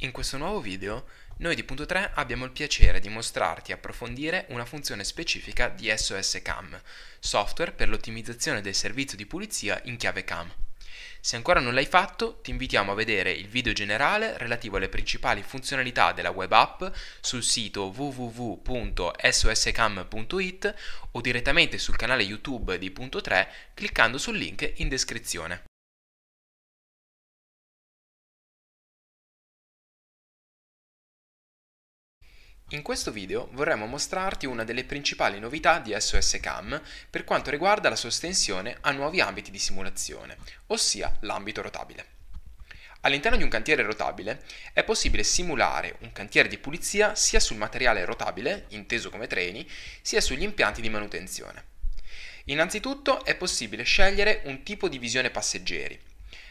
In questo nuovo video noi di Punto 3 abbiamo il piacere di mostrarti e approfondire una funzione specifica di SOS CAM, software per l'ottimizzazione del servizio di pulizia in chiave CAM. Se ancora non l'hai fatto, ti invitiamo a vedere il video generale relativo alle principali funzionalità della web app sul sito www.soscam.it o direttamente sul canale YouTube di Punto 3 cliccando sul link in descrizione. In questo video vorremmo mostrarti una delle principali novità di SOS CAM per quanto riguarda la sua estensione a nuovi ambiti di simulazione, ossia l'ambito rotabile. All'interno di un cantiere rotabile è possibile simulare un cantiere di pulizia sia sul materiale rotabile, inteso come treni, sia sugli impianti di manutenzione. Innanzitutto è possibile scegliere un tipo di visione passeggeri,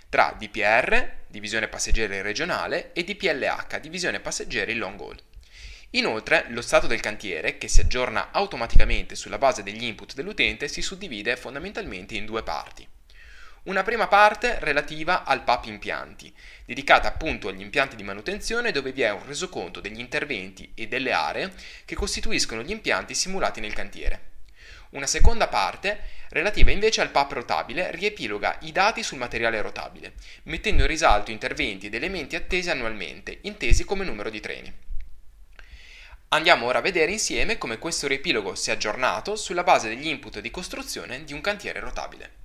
tra DPR, divisione passeggeri regionale, e DPLH, divisione passeggeri long haul. Inoltre, lo stato del cantiere, che si aggiorna automaticamente sulla base degli input dell'utente, si suddivide fondamentalmente in due parti. Una prima parte relativa al PAP impianti, dedicata appunto agli impianti di manutenzione dove vi è un resoconto degli interventi e delle aree che costituiscono gli impianti simulati nel cantiere. Una seconda parte, relativa invece al PAP rotabile, riepiloga i dati sul materiale rotabile, mettendo in risalto interventi ed elementi attesi annualmente, intesi come numero di treni. Andiamo ora a vedere insieme come questo riepilogo si è aggiornato sulla base degli input di costruzione di un cantiere rotabile.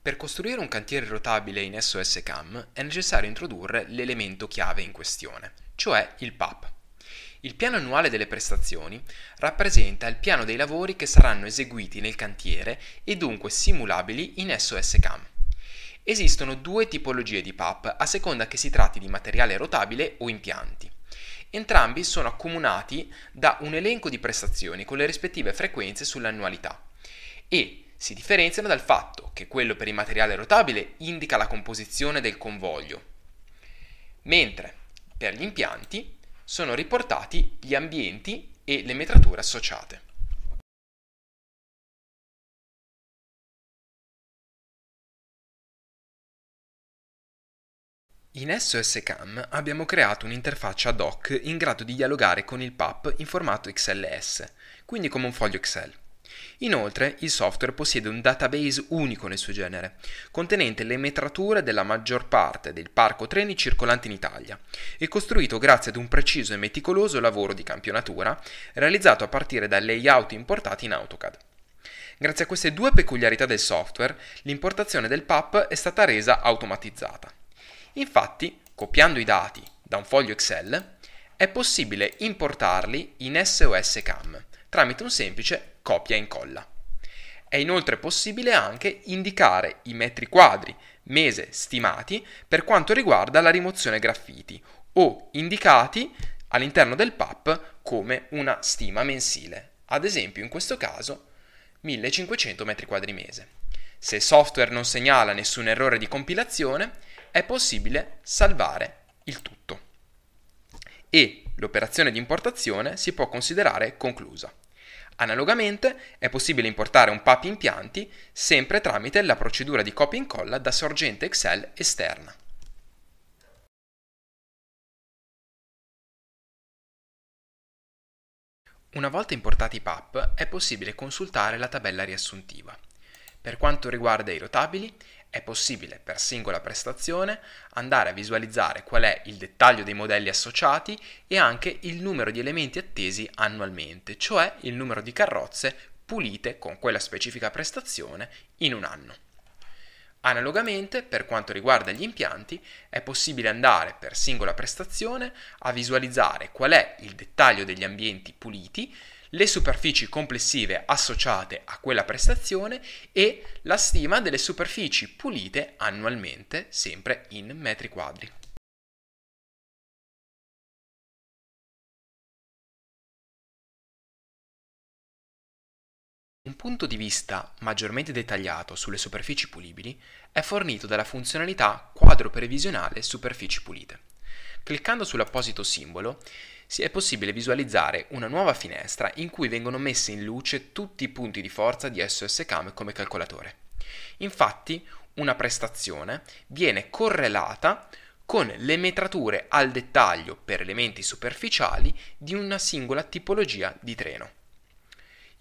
Per costruire un cantiere rotabile in SOS CAM è necessario introdurre l'elemento chiave in questione, cioè il PAP. Il piano annuale delle prestazioni rappresenta il piano dei lavori che saranno eseguiti nel cantiere e dunque simulabili in SOS CAM. Esistono due tipologie di PAP a seconda che si tratti di materiale rotabile o impianti. Entrambi sono accomunati da un elenco di prestazioni con le rispettive frequenze sull'annualità e si differenziano dal fatto che quello per il materiale rotabile indica la composizione del convoglio, mentre per gli impianti sono riportati gli ambienti e le metrature associate. In SOSCAM abbiamo creato un'interfaccia ad hoc in grado di dialogare con il PAP in formato XLS, quindi come un foglio Excel. Inoltre, il software possiede un database unico nel suo genere, contenente le metrature della maggior parte del parco treni circolanti in Italia e costruito grazie ad un preciso e meticoloso lavoro di campionatura realizzato a partire da layout importati in AutoCAD. Grazie a queste due peculiarità del software, l'importazione del PAP è stata resa automatizzata. Infatti, copiando i dati da un foglio Excel, è possibile importarli in SOS CAM tramite un semplice copia e incolla. È inoltre possibile anche indicare i metri quadri mese stimati per quanto riguarda la rimozione graffiti o indicati all'interno del PAP come una stima mensile, ad esempio in questo caso 1500 metri quadri mese. Se il software non segnala nessun errore di compilazione, è possibile salvare il tutto. E l'operazione di importazione si può considerare conclusa. Analogamente è possibile importare un PAP impianti sempre tramite la procedura di copia e incolla da sorgente Excel esterna. Una volta importati i PAP è possibile consultare la tabella riassuntiva. Per quanto riguarda i rotabili, è possibile per singola prestazione andare a visualizzare qual è il dettaglio dei modelli associati e anche il numero di elementi attesi annualmente, cioè il numero di carrozze pulite con quella specifica prestazione in un anno. Analogamente, per quanto riguarda gli impianti, è possibile andare per singola prestazione a visualizzare qual è il dettaglio degli ambienti puliti le superfici complessive associate a quella prestazione e la stima delle superfici pulite annualmente, sempre in metri quadri. Un punto di vista maggiormente dettagliato sulle superfici pulibili è fornito dalla funzionalità quadro previsionale superfici pulite. Cliccando sull'apposito simbolo è possibile visualizzare una nuova finestra in cui vengono messi in luce tutti i punti di forza di SOSCAM come calcolatore. Infatti una prestazione viene correlata con le metrature al dettaglio per elementi superficiali di una singola tipologia di treno.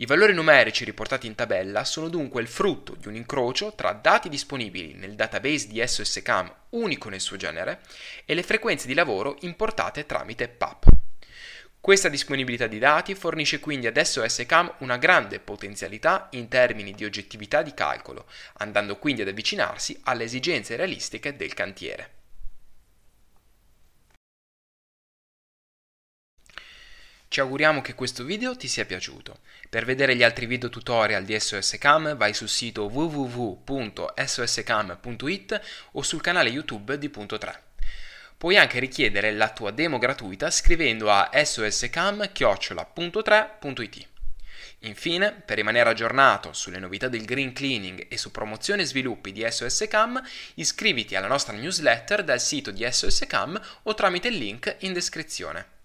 I valori numerici riportati in tabella sono dunque il frutto di un incrocio tra dati disponibili nel database di SOSCAM unico nel suo genere e le frequenze di lavoro importate tramite PAP. Questa disponibilità di dati fornisce quindi ad SOSCAM una grande potenzialità in termini di oggettività di calcolo, andando quindi ad avvicinarsi alle esigenze realistiche del cantiere. Ci auguriamo che questo video ti sia piaciuto. Per vedere gli altri video tutorial di SOSCAM vai sul sito www.soscam.it o sul canale YouTube di Punto 3. Puoi anche richiedere la tua demo gratuita scrivendo a soscam.it. Infine, per rimanere aggiornato sulle novità del green cleaning e su promozione e sviluppi di SOSCAM, iscriviti alla nostra newsletter dal sito di SOSCAM o tramite il link in descrizione.